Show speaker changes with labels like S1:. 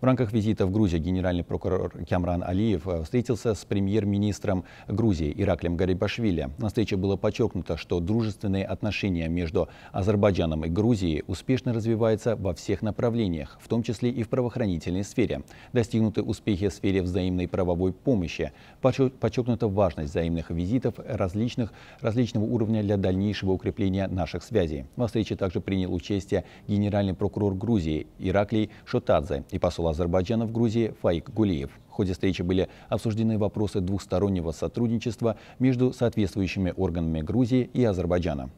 S1: В рамках визита в Грузию генеральный прокурор Кямран Алиев э, встретился с премьер-министром Грузии Ираклем Гарибашвили. На встрече было подчеркнуто, что дружественные отношения между Азербайджаном и Грузией успешно развиваются во всех направлениях, в том числе и в правоохранительной сфере. Достигнуты успехи в сфере взаимной правовой помощи. Подчеркнута важность взаимных визитов различных, различного уровня для дальнейшего укрепления наших связей. Во встрече также принял участие генеральный прокурор Грузии Ираклий Шотадзе и посол посол Азербайджана в Грузии Фаик Гулиев. В ходе встречи были обсуждены вопросы двустороннего сотрудничества между соответствующими органами Грузии и Азербайджана.